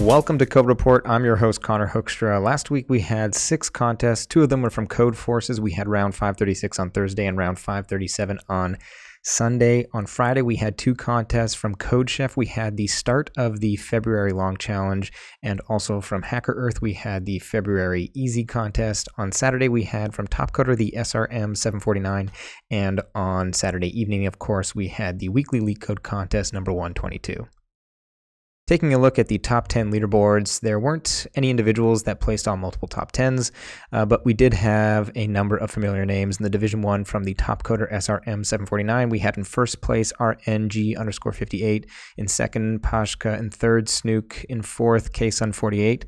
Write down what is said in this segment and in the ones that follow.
Welcome to Code Report. I'm your host, Connor Hoekstra. Last week we had six contests. Two of them were from Code Forces. We had round 536 on Thursday and round 537 on Sunday. On Friday, we had two contests from Code Chef. We had the start of the February Long Challenge, and also from Hacker Earth, we had the February Easy Contest. On Saturday, we had from Top Coder the SRM 749, and on Saturday evening, of course, we had the weekly Leak Code Contest number 122. Taking a look at the top 10 leaderboards, there weren't any individuals that placed on multiple top 10s, uh, but we did have a number of familiar names. In the Division 1 from the top coder SRM 749, we had in first place RNG underscore 58, in second Pashka, in third Snook, in fourth KSUN 48.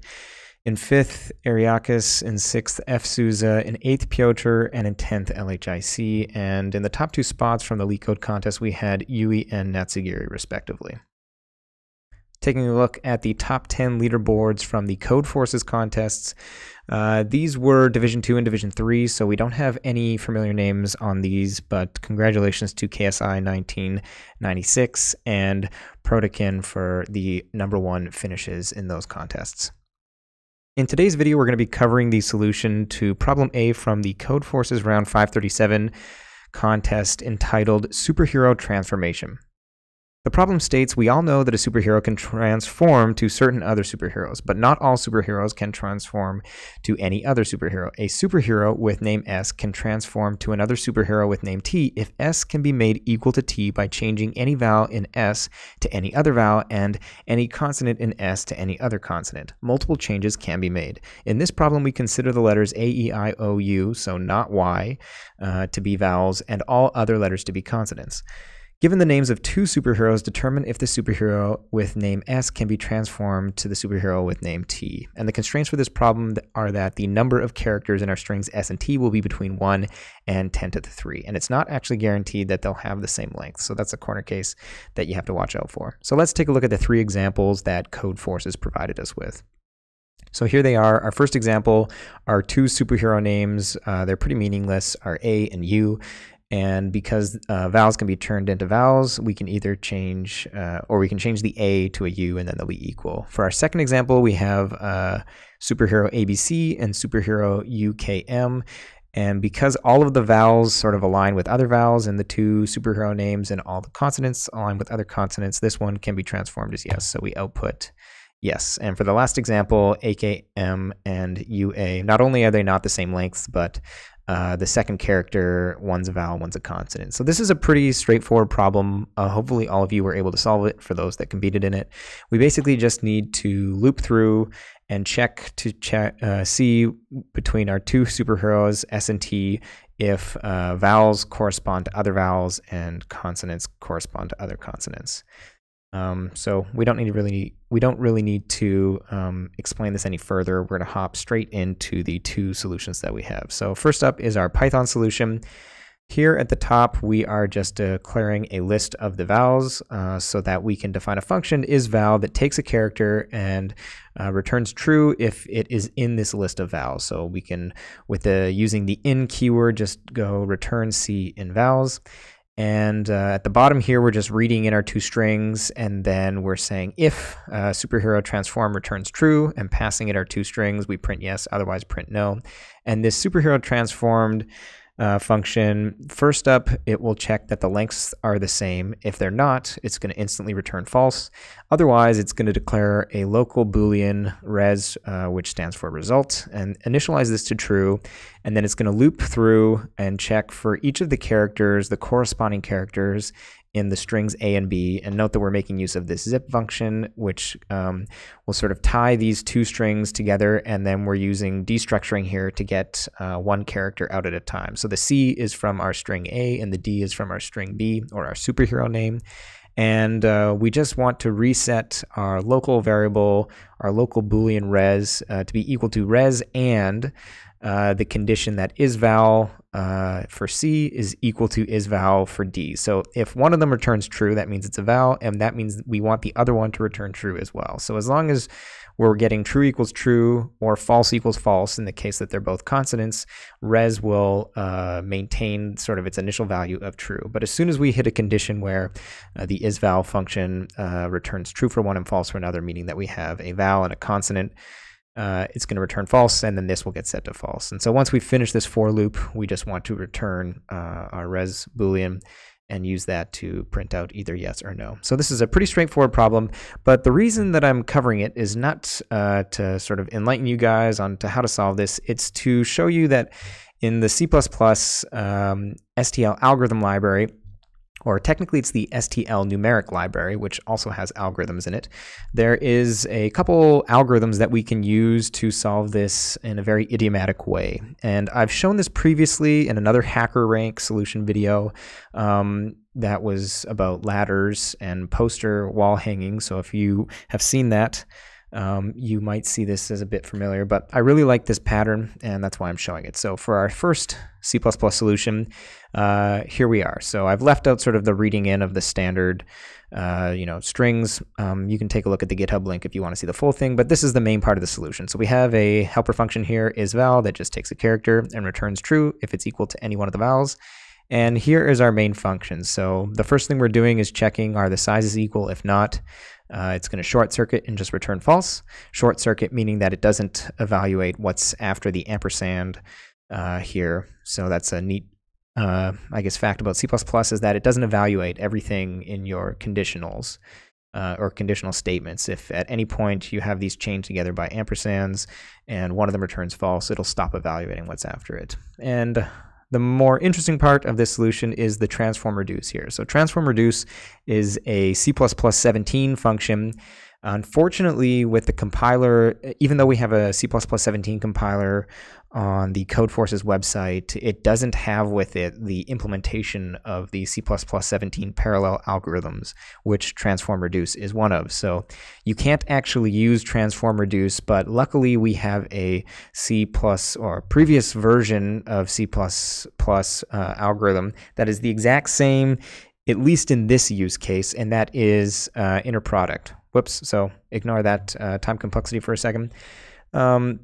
In fifth, Ariakis. In sixth, F. Souza. In eighth, Piotr. And in tenth, LHIC. And in the top two spots from the LeetCode contest, we had Yui and Natsugiri, respectively taking a look at the top 10 leaderboards from the Code Forces contests. Uh, these were Division 2 and Division 3, so we don't have any familiar names on these, but congratulations to KSI 1996 and Protokin for the number one finishes in those contests. In today's video, we're going to be covering the solution to problem A from the Code Forces Round 537 contest entitled Superhero Transformation. The problem states we all know that a superhero can transform to certain other superheroes, but not all superheroes can transform to any other superhero. A superhero with name S can transform to another superhero with name T if S can be made equal to T by changing any vowel in S to any other vowel and any consonant in S to any other consonant. Multiple changes can be made. In this problem, we consider the letters A, E, I, O, U, so not Y, uh, to be vowels, and all other letters to be consonants. Given the names of two superheroes, determine if the superhero with name S can be transformed to the superhero with name T. And the constraints for this problem are that the number of characters in our strings S and T will be between 1 and 10 to the 3. And it's not actually guaranteed that they'll have the same length. So that's a corner case that you have to watch out for. So let's take a look at the three examples that Codeforces provided us with. So here they are. Our first example our two superhero names. Uh, they're pretty meaningless, are A and U. And because uh, vowels can be turned into vowels, we can either change, uh, or we can change the A to a U and then they'll be equal. For our second example, we have uh, superhero ABC and superhero UKM. And because all of the vowels sort of align with other vowels and the two superhero names and all the consonants align with other consonants, this one can be transformed as yes. So we output yes. And for the last example, AKM and UA, not only are they not the same lengths, but uh, the second character, one's a vowel, one's a consonant. So this is a pretty straightforward problem. Uh, hopefully all of you were able to solve it for those that competed in it. We basically just need to loop through and check to check, uh, see between our two superheroes, S and T, if uh, vowels correspond to other vowels and consonants correspond to other consonants. Um, so we don't need to really we don't really need to um, explain this any further. We're going to hop straight into the two solutions that we have. So first up is our Python solution. Here at the top, we are just declaring a list of the vowels uh, so that we can define a function is vowel that takes a character and uh, returns true if it is in this list of vowels. So we can, with the, using the in keyword, just go return C in vowels. And uh, at the bottom here, we're just reading in our two strings, and then we're saying if uh, superhero transform returns true, and passing it our two strings, we print yes, otherwise print no. And this superhero transformed uh, function. First up, it will check that the lengths are the same. If they're not, it's going to instantly return false. Otherwise, it's going to declare a local Boolean res, uh, which stands for result, and initialize this to true. And then it's going to loop through and check for each of the characters, the corresponding characters, in the strings A and B. And note that we're making use of this zip function, which um, will sort of tie these two strings together. And then we're using destructuring here to get uh, one character out at a time. So the C is from our string A and the D is from our string B or our superhero name. And uh, we just want to reset our local variable, our local Boolean res uh, to be equal to res and uh, the condition that is val uh, for C is equal to isVal for D. So if one of them returns true, that means it's a val, and that means we want the other one to return true as well. So as long as we're getting true equals true or false equals false in the case that they're both consonants, res will uh, maintain sort of its initial value of true. But as soon as we hit a condition where uh, the isVal function uh, returns true for one and false for another, meaning that we have a vowel and a consonant, uh, it's going to return false, and then this will get set to false. And so once we finish this for loop, we just want to return uh, our res boolean and use that to print out either yes or no. So this is a pretty straightforward problem, but the reason that I'm covering it is not uh, to sort of enlighten you guys on to how to solve this. It's to show you that in the C++ um, STL algorithm library, or technically it's the STL numeric library, which also has algorithms in it. There is a couple algorithms that we can use to solve this in a very idiomatic way. And I've shown this previously in another Hacker Rank solution video um, that was about ladders and poster wall hanging. So if you have seen that, um, you might see this as a bit familiar, but I really like this pattern and that's why I'm showing it. So for our first C++ solution, uh, here we are. So I've left out sort of the reading in of the standard, uh, you know, strings. Um, you can take a look at the GitHub link if you want to see the full thing, but this is the main part of the solution. So we have a helper function here, isVal, that just takes a character and returns true if it's equal to any one of the vowels. And here is our main function. So the first thing we're doing is checking are the sizes equal? If not, uh, it's going to short circuit and just return false. Short circuit meaning that it doesn't evaluate what's after the ampersand uh, here. So that's a neat, uh, I guess, fact about C++ is that it doesn't evaluate everything in your conditionals. Uh, or conditional statements. If at any point you have these chained together by ampersands and one of them returns false, it'll stop evaluating what's after it. And the more interesting part of this solution is the transform reduce here. So transform reduce is a C++ 17 function Unfortunately, with the compiler, even though we have a C++ 17 compiler on the CodeForces website, it doesn't have with it the implementation of the C++ 17 parallel algorithms, which transform reduce is one of. So you can't actually use transform reduce, but luckily we have a C C++ or previous version of C++ uh, algorithm that is the exact same, at least in this use case, and that is uh, inner product. Whoops, so ignore that uh, time complexity for a second. Um,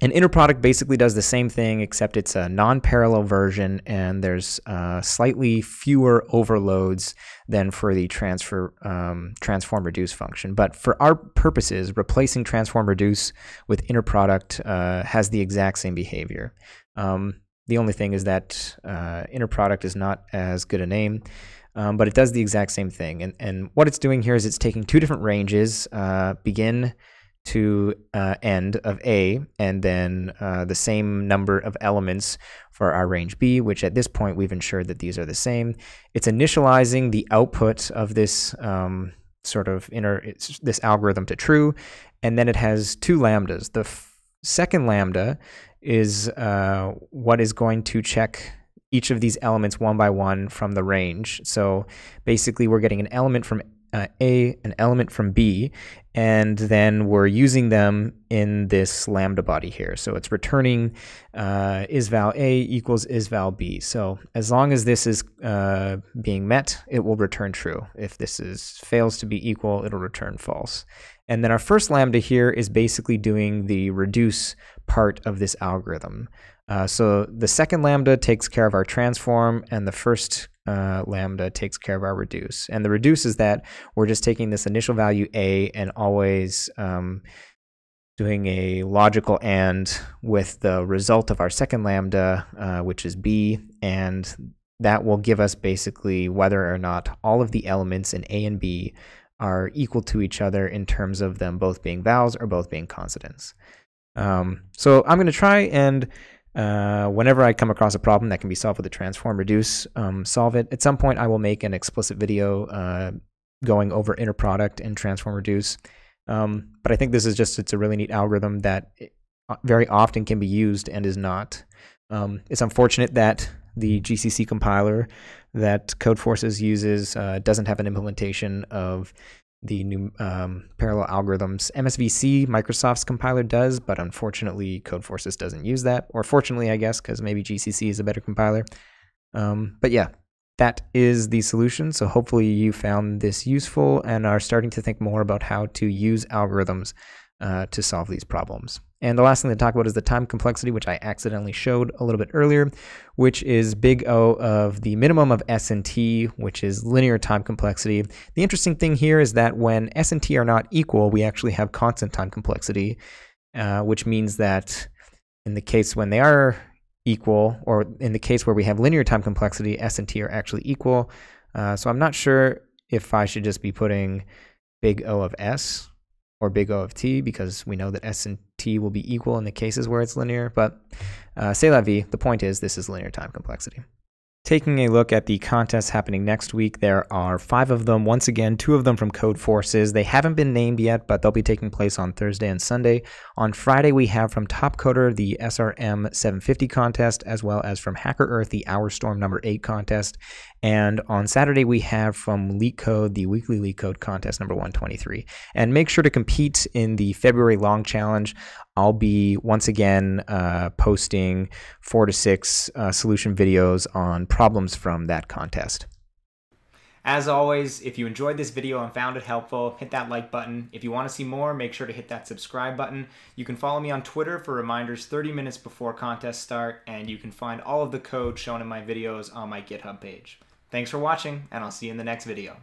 an inner product basically does the same thing, except it's a non-parallel version, and there's uh, slightly fewer overloads than for the transfer um, transform reduce function. But for our purposes, replacing transform reduce with inner product uh, has the exact same behavior. Um, the only thing is that uh, inner product is not as good a name um, but it does the exact same thing. And, and what it's doing here is it's taking two different ranges, uh, begin to uh, end of A, and then uh, the same number of elements for our range B, which at this point we've ensured that these are the same. It's initializing the output of this um, sort of inner, this algorithm to true, and then it has two lambdas. The second lambda is uh, what is going to check each of these elements one by one from the range. So basically we're getting an element from uh, A, an element from B, and then we're using them in this lambda body here. So it's returning uh, isVal A equals isVal B. So as long as this is uh, being met, it will return true. If this is fails to be equal, it'll return false. And then our first lambda here is basically doing the reduce part of this algorithm. Uh, so the second lambda takes care of our transform and the first uh, lambda takes care of our reduce. And the reduce is that we're just taking this initial value a and always um, doing a logical AND with the result of our second lambda, uh, which is b, and that will give us basically whether or not all of the elements in a and b are equal to each other in terms of them both being vowels or both being consonants. Um, so I'm going to try and uh, whenever I come across a problem that can be solved with a transform, reduce, um, solve it. At some point, I will make an explicit video uh, going over inner product and transform reduce. Um, but I think this is just, it's a really neat algorithm that uh, very often can be used and is not. Um, it's unfortunate that the GCC compiler that CodeForces uses uh, doesn't have an implementation of the new um, parallel algorithms. MSVC, Microsoft's compiler does, but unfortunately Codeforces doesn't use that. Or fortunately, I guess, because maybe GCC is a better compiler. Um, but yeah, that is the solution. So hopefully you found this useful and are starting to think more about how to use algorithms uh, to solve these problems. And the last thing to talk about is the time complexity, which I accidentally showed a little bit earlier, which is big O of the minimum of S and T, which is linear time complexity. The interesting thing here is that when S and T are not equal, we actually have constant time complexity, uh, which means that in the case when they are equal, or in the case where we have linear time complexity, S and T are actually equal. Uh, so I'm not sure if I should just be putting big O of S or big O of t because we know that s and t will be equal in the cases where it's linear, but uh, that la vie, the point is this is linear time complexity. Taking a look at the contests happening next week, there are five of them. Once again, two of them from Code Forces. They haven't been named yet, but they'll be taking place on Thursday and Sunday. On Friday, we have from Top Coder the SRM 750 contest, as well as from Hacker Earth the Hour Storm number 8 contest. And on Saturday, we have from Leak Code, the weekly Leak Code contest number 123. And make sure to compete in the February long challenge. I'll be once again uh, posting four to six uh, solution videos on problems from that contest. As always, if you enjoyed this video and found it helpful, hit that like button. If you want to see more, make sure to hit that subscribe button. You can follow me on Twitter for reminders 30 minutes before contests start, and you can find all of the code shown in my videos on my GitHub page. Thanks for watching, and I'll see you in the next video.